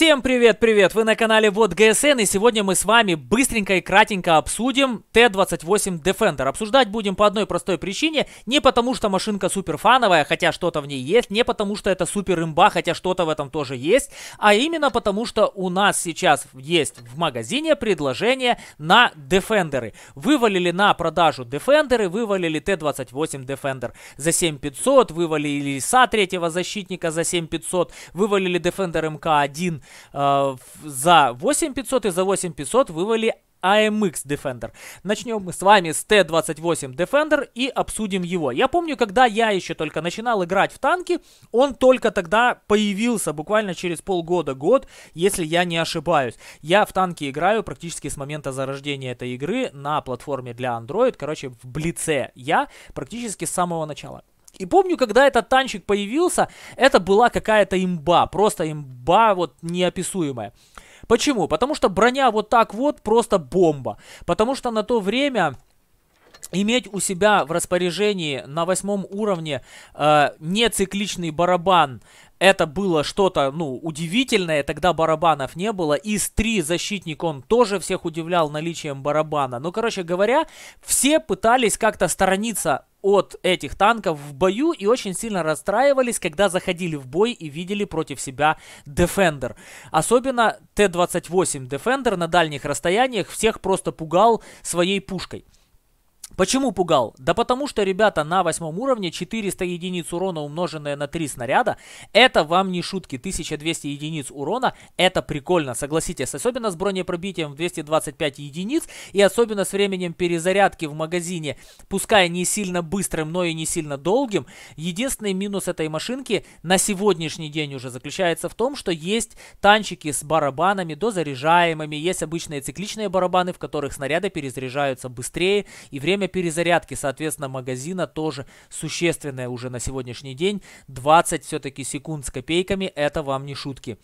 Всем привет-привет! Вы на канале Вот ГСН и сегодня мы с вами быстренько и кратенько обсудим Т-28 Defender. Обсуждать будем по одной простой причине, не потому что машинка супер фановая, хотя что-то в ней есть, не потому что это супер имба, хотя что-то в этом тоже есть, а именно потому что у нас сейчас есть в магазине предложение на Defender. Вывалили на продажу Defender, вывалили Т-28 Defender за 7500, вывалили ИСа третьего защитника за 7500, вывалили Defender МК-1 Э, за 8500 и за 8500 вывали AMX а Defender. Начнем мы с вами с Т-28 Defender и обсудим его. Я помню, когда я еще только начинал играть в танки, он только тогда появился, буквально через полгода-год, если я не ошибаюсь. Я в танки играю практически с момента зарождения этой игры на платформе для Android, короче, в Блице. Я практически с самого начала. И помню, когда этот танчик появился, это была какая-то имба, просто имба вот неописуемая. Почему? Потому что броня вот так вот просто бомба. Потому что на то время иметь у себя в распоряжении на восьмом уровне э, нецикличный барабан это было что-то, ну, удивительное, тогда барабанов не было. Из три защитник он тоже всех удивлял наличием барабана. Ну, короче говоря, все пытались как-то сторониться от этих танков в бою и очень сильно расстраивались, когда заходили в бой и видели против себя Defender. Особенно Т-28 Defender на дальних расстояниях всех просто пугал своей пушкой. Почему пугал? Да потому что, ребята, на восьмом уровне 400 единиц урона, умноженное на 3 снаряда, это вам не шутки. 1200 единиц урона, это прикольно, согласитесь. Особенно с бронепробитием в 225 единиц и особенно с временем перезарядки в магазине, пускай не сильно быстрым, но и не сильно долгим. Единственный минус этой машинки на сегодняшний день уже заключается в том, что есть танчики с барабанами, дозаряжаемыми, есть обычные цикличные барабаны, в которых снаряды перезаряжаются быстрее и время Время перезарядки, соответственно, магазина тоже существенное уже на сегодняшний день. 20 все-таки секунд с копейками, это вам не шутки.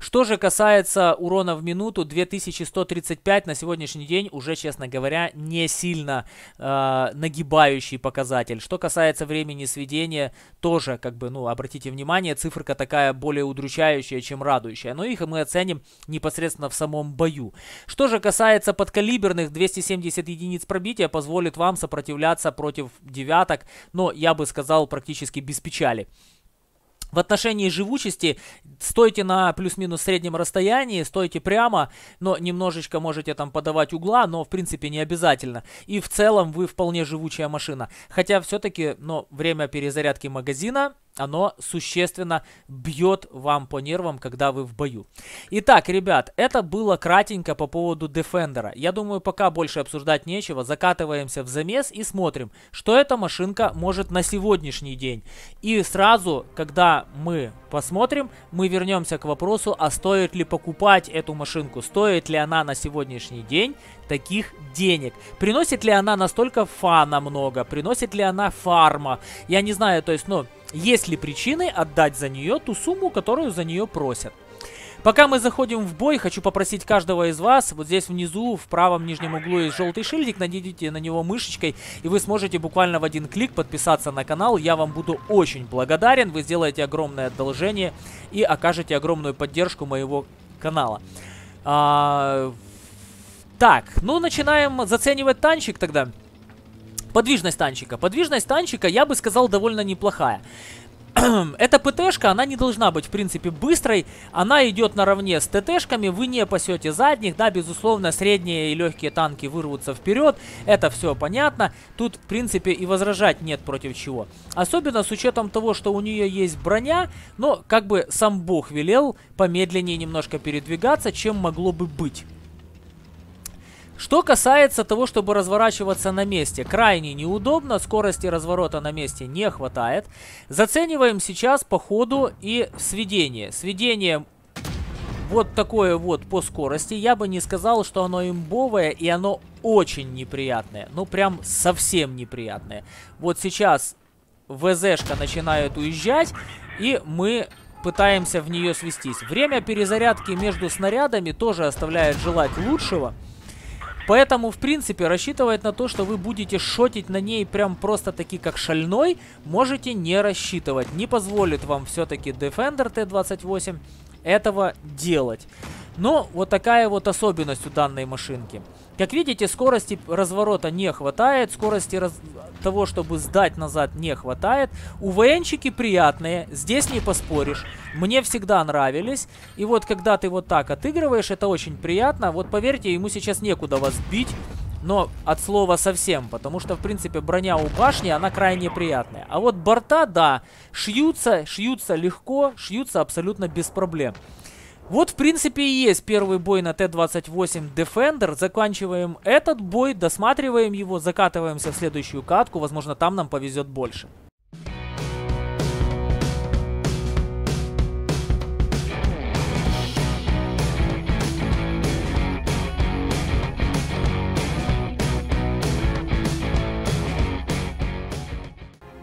Что же касается урона в минуту, 2135 на сегодняшний день уже, честно говоря, не сильно э, нагибающий показатель. Что касается времени сведения, тоже, как бы, ну, обратите внимание, циферка такая более удручающая, чем радующая. Но их мы оценим непосредственно в самом бою. Что же касается подкалиберных, 270 единиц пробития позволит позволит вам сопротивляться против девяток, но я бы сказал практически без печали. В отношении живучести стойте на плюс-минус среднем расстоянии, стойте прямо, но немножечко можете там подавать угла, но в принципе не обязательно. И в целом вы вполне живучая машина. Хотя все-таки, но время перезарядки магазина оно существенно бьет вам по нервам, когда вы в бою. Итак, ребят, это было кратенько по поводу Defender. Я думаю, пока больше обсуждать нечего. Закатываемся в замес и смотрим, что эта машинка может на сегодняшний день. И сразу, когда мы посмотрим, мы вернемся к вопросу, а стоит ли покупать эту машинку, стоит ли она на сегодняшний день таких денег. Приносит ли она настолько фана много, приносит ли она фарма. Я не знаю, то есть, ну... Есть ли причины отдать за нее ту сумму, которую за нее просят? Пока мы заходим в бой, хочу попросить каждого из вас, вот здесь внизу, в правом нижнем углу есть желтый шильдик, найдите на него мышечкой, и вы сможете буквально в один клик подписаться на канал. Я вам буду очень благодарен, вы сделаете огромное одолжение и окажете огромную поддержку моего канала. А, так, ну начинаем заценивать танчик тогда. Подвижность танчика. Подвижность танчика, я бы сказал, довольно неплохая. Эта ПТшка, она не должна быть, в принципе, быстрой. Она идет наравне с ТТшками, вы не пасете задних. Да, безусловно, средние и легкие танки вырвутся вперед. Это все понятно. Тут, в принципе, и возражать нет против чего. Особенно с учетом того, что у нее есть броня, но как бы сам бог велел помедленнее немножко передвигаться, чем могло бы быть. Что касается того, чтобы разворачиваться на месте, крайне неудобно, скорости разворота на месте не хватает. Зацениваем сейчас по ходу и сведение. Сведение вот такое вот по скорости. Я бы не сказал, что оно имбовое и оно очень неприятное. Ну прям совсем неприятное. Вот сейчас ВЗшка начинает уезжать и мы пытаемся в нее свестись. Время перезарядки между снарядами тоже оставляет желать лучшего. Поэтому, в принципе, рассчитывать на то, что вы будете шотить на ней прям просто таки как шальной, можете не рассчитывать. Не позволит вам все-таки Defender T28 этого делать. Но вот такая вот особенность у данной машинки. Как видите, скорости разворота не хватает, скорости раз... того, чтобы сдать назад, не хватает. У УВНчики приятные, здесь не поспоришь. Мне всегда нравились. И вот когда ты вот так отыгрываешь, это очень приятно. Вот поверьте, ему сейчас некуда вас бить. Но от слова совсем, потому что, в принципе, броня у башни, она крайне приятная. А вот борта, да, шьются, шьются легко, шьются абсолютно без проблем. Вот, в принципе, и есть первый бой на Т-28 Defender. Заканчиваем этот бой, досматриваем его, закатываемся в следующую катку. Возможно, там нам повезет больше.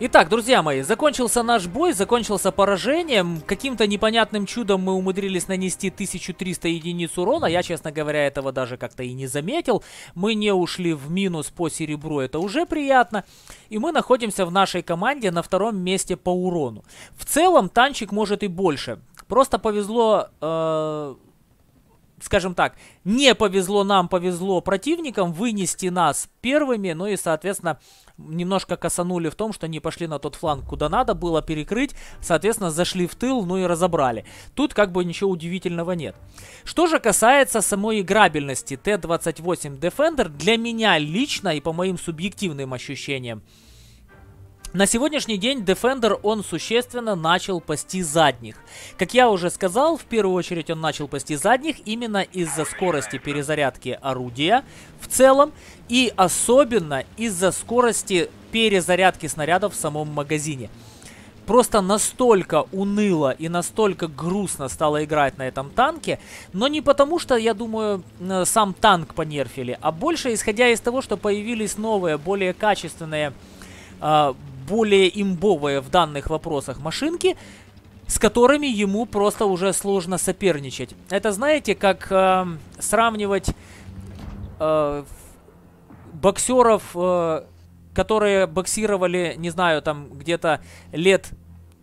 Итак, друзья мои, закончился наш бой, закончился поражением. Каким-то непонятным чудом мы умудрились нанести 1300 единиц урона. Я, честно говоря, этого даже как-то и не заметил. Мы не ушли в минус по серебру, это уже приятно. И мы находимся в нашей команде на втором месте по урону. В целом, танчик может и больше. Просто повезло... Э скажем так, не повезло нам, повезло противникам вынести нас первыми, ну и, соответственно, немножко косанули в том, что они пошли на тот фланг, куда надо было перекрыть, соответственно, зашли в тыл, ну и разобрали. Тут как бы ничего удивительного нет. Что же касается самой играбельности Т-28 Defender, для меня лично и по моим субъективным ощущениям, на сегодняшний день Defender, он существенно начал пасти задних. Как я уже сказал, в первую очередь он начал пасти задних именно из-за скорости перезарядки орудия в целом и особенно из-за скорости перезарядки снарядов в самом магазине. Просто настолько уныло и настолько грустно стало играть на этом танке, но не потому, что, я думаю, сам танк понерфили, а больше исходя из того, что появились новые, более качественные а, более имбовые в данных вопросах машинки, с которыми ему просто уже сложно соперничать. Это знаете, как э, сравнивать э, боксеров, э, которые боксировали, не знаю, там где-то лет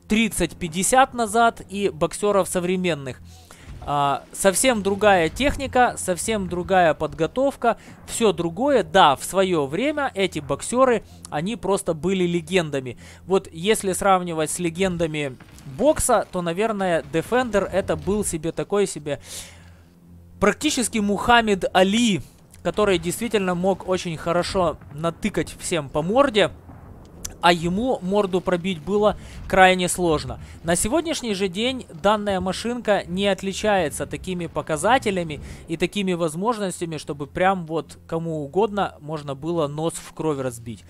30-50 назад и боксеров современных. А, совсем другая техника, совсем другая подготовка, все другое. Да, в свое время эти боксеры, они просто были легендами. Вот если сравнивать с легендами бокса, то, наверное, Defender это был себе такой себе практически Мухаммед Али, который действительно мог очень хорошо натыкать всем по морде а ему морду пробить было крайне сложно. На сегодняшний же день данная машинка не отличается такими показателями и такими возможностями, чтобы прям вот кому угодно можно было нос в кровь разбить.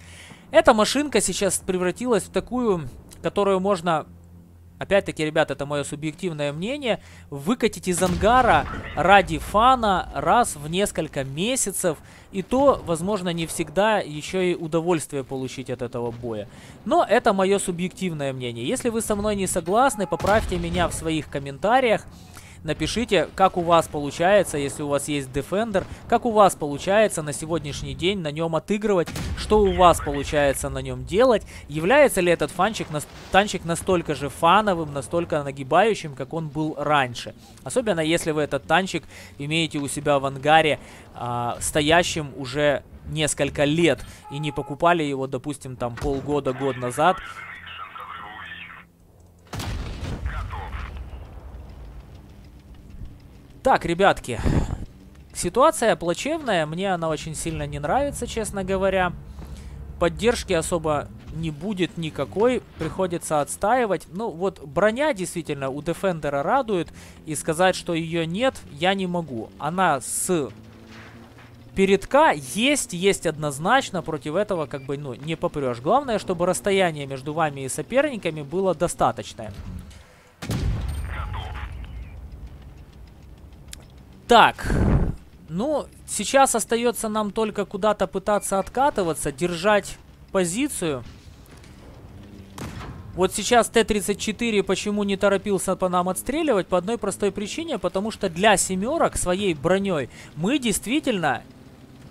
Эта машинка сейчас превратилась в такую, которую можно Опять-таки, ребят, это мое субъективное мнение. Выкатить из ангара ради фана раз в несколько месяцев. И то, возможно, не всегда еще и удовольствие получить от этого боя. Но это мое субъективное мнение. Если вы со мной не согласны, поправьте меня в своих комментариях. Напишите, как у вас получается, если у вас есть Defender, как у вас получается на сегодняшний день на нем отыгрывать, что у вас получается на нем делать, является ли этот фанчик, танчик настолько же фановым, настолько нагибающим, как он был раньше. Особенно если вы этот танчик имеете у себя в ангаре, э, стоящим уже несколько лет и не покупали его, допустим, там полгода-год назад Так, ребятки, ситуация плачевная. Мне она очень сильно не нравится, честно говоря. Поддержки особо не будет никакой, приходится отстаивать. Ну вот броня действительно у Дефендера радует, и сказать, что ее нет, я не могу. Она с передка есть, есть однозначно, против этого как бы ну не попрешь. Главное, чтобы расстояние между вами и соперниками было достаточное. Так, ну, сейчас остается нам только куда-то пытаться откатываться, держать позицию. Вот сейчас Т-34 почему не торопился по нам отстреливать? По одной простой причине, потому что для семерок своей броней мы действительно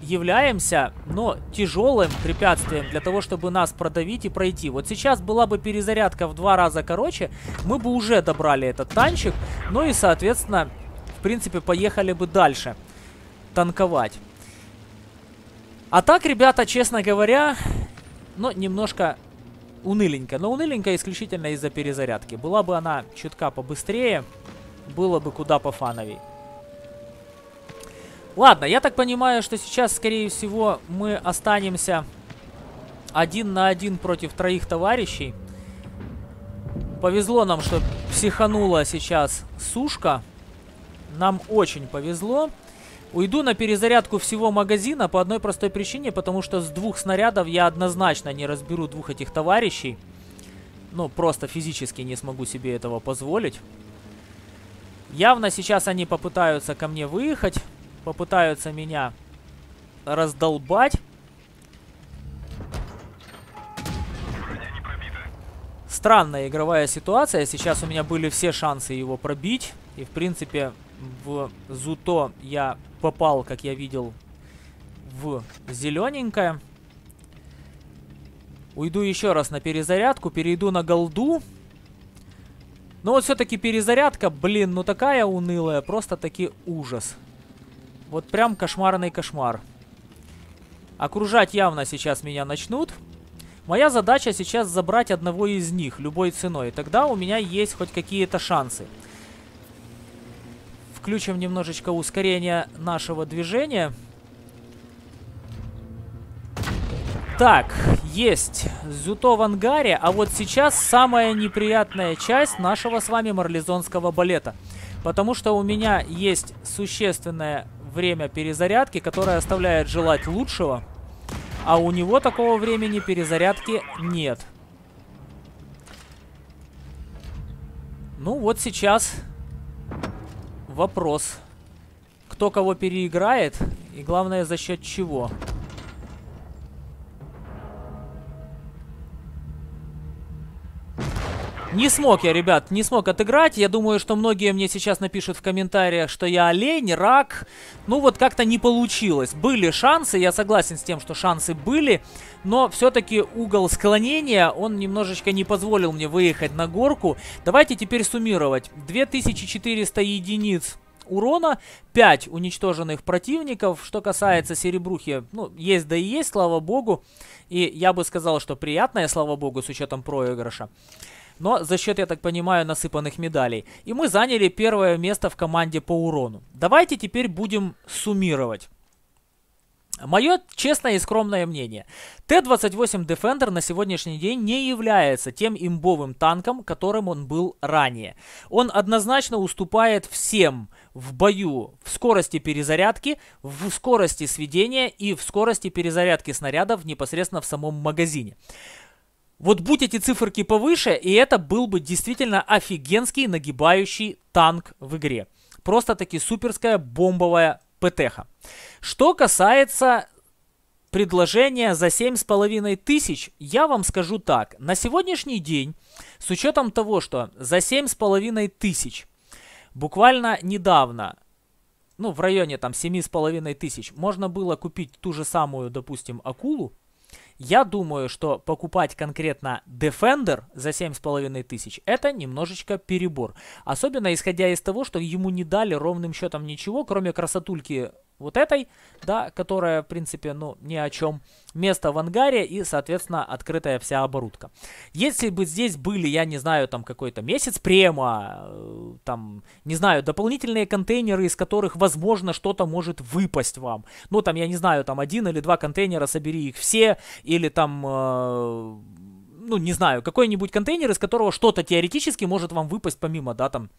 являемся, но тяжелым препятствием для того, чтобы нас продавить и пройти. Вот сейчас была бы перезарядка в два раза короче, мы бы уже добрали этот танчик, ну и, соответственно, принципе, поехали бы дальше танковать. А так, ребята, честно говоря, ну, немножко уныленько. Но уныленько исключительно из-за перезарядки. Была бы она чутка побыстрее, было бы куда пофановей. Ладно, я так понимаю, что сейчас, скорее всего, мы останемся один на один против троих товарищей. Повезло нам, что психанула сейчас сушка. Сушка. Нам очень повезло. Уйду на перезарядку всего магазина по одной простой причине, потому что с двух снарядов я однозначно не разберу двух этих товарищей. Ну, просто физически не смогу себе этого позволить. Явно сейчас они попытаются ко мне выехать, попытаются меня раздолбать. Странная игровая ситуация, сейчас у меня были все шансы его пробить, и в принципе в Зуто я попал, как я видел, в зелененькое. Уйду еще раз на перезарядку, перейду на голду. Но вот все-таки перезарядка, блин, ну такая унылая, просто-таки ужас. Вот прям кошмарный кошмар. Окружать явно сейчас меня начнут. Моя задача сейчас забрать одного из них любой ценой. Тогда у меня есть хоть какие-то шансы. Шансы включим немножечко ускорение нашего движения. Так, есть Зюто в ангаре, а вот сейчас самая неприятная часть нашего с вами марлезонского балета. Потому что у меня есть существенное время перезарядки, которое оставляет желать лучшего, а у него такого времени перезарядки нет. Ну вот сейчас вопрос. Кто кого переиграет и главное за счет чего? Не смог я, ребят, не смог отыграть. Я думаю, что многие мне сейчас напишут в комментариях, что я олень, рак. Ну вот как-то не получилось. Были шансы, я согласен с тем, что шансы были. Но все-таки угол склонения, он немножечко не позволил мне выехать на горку. Давайте теперь суммировать. 2400 единиц урона, 5 уничтоженных противников. Что касается серебрухи, ну, есть да и есть, слава богу. И я бы сказал, что приятное, слава богу, с учетом проигрыша но за счет, я так понимаю, насыпанных медалей. И мы заняли первое место в команде по урону. Давайте теперь будем суммировать. Мое честное и скромное мнение. Т-28 Defender на сегодняшний день не является тем имбовым танком, которым он был ранее. Он однозначно уступает всем в бою в скорости перезарядки, в скорости сведения и в скорости перезарядки снарядов непосредственно в самом магазине. Вот будь эти циферки повыше, и это был бы действительно офигенский нагибающий танк в игре. Просто-таки суперская бомбовая ПТХ. Что касается предложения за 7,5 тысяч, я вам скажу так. На сегодняшний день, с учетом того, что за 7,5 тысяч буквально недавно, ну в районе там 7,5 тысяч, можно было купить ту же самую, допустим, акулу, я думаю, что покупать конкретно Defender за 7,5 тысяч это немножечко перебор. Особенно исходя из того, что ему не дали ровным счетом ничего, кроме красотульки вот этой, да, которая, в принципе, ну, ни о чем. Место в ангаре и, соответственно, открытая вся оборудка. Если бы здесь были, я не знаю, там какой-то месяц према, э, там, не знаю, дополнительные контейнеры, из которых, возможно, что-то может выпасть вам. Ну, там, я не знаю, там один или два контейнера, собери их все, или там... Э ну, не знаю, какой-нибудь контейнер, из которого что-то теоретически может вам выпасть помимо, да, там,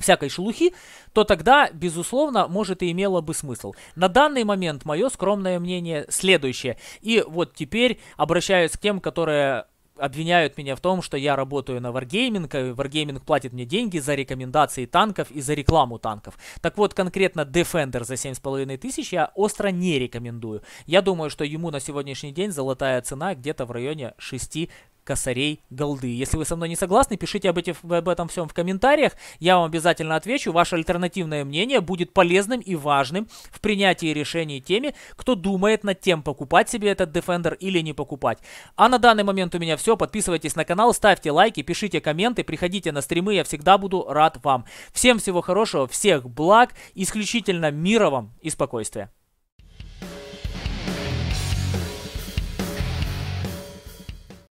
всякой шелухи, то тогда, безусловно, может и имело бы смысл. На данный момент мое скромное мнение следующее. И вот теперь обращаюсь к тем, которые обвиняют меня в том, что я работаю на Wargaming, и Wargaming платит мне деньги за рекомендации танков и за рекламу танков. Так вот, конкретно Defender за 7,5 тысяч я остро не рекомендую. Я думаю, что ему на сегодняшний день золотая цена где-то в районе 6 косарей голды. Если вы со мной не согласны, пишите об, эти, об этом всем в комментариях. Я вам обязательно отвечу. Ваше альтернативное мнение будет полезным и важным в принятии решений теми, кто думает над тем, покупать себе этот Defender или не покупать. А на данный момент у меня все. Подписывайтесь на канал, ставьте лайки, пишите комменты, приходите на стримы. Я всегда буду рад вам. Всем всего хорошего, всех благ, исключительно мира вам и спокойствия.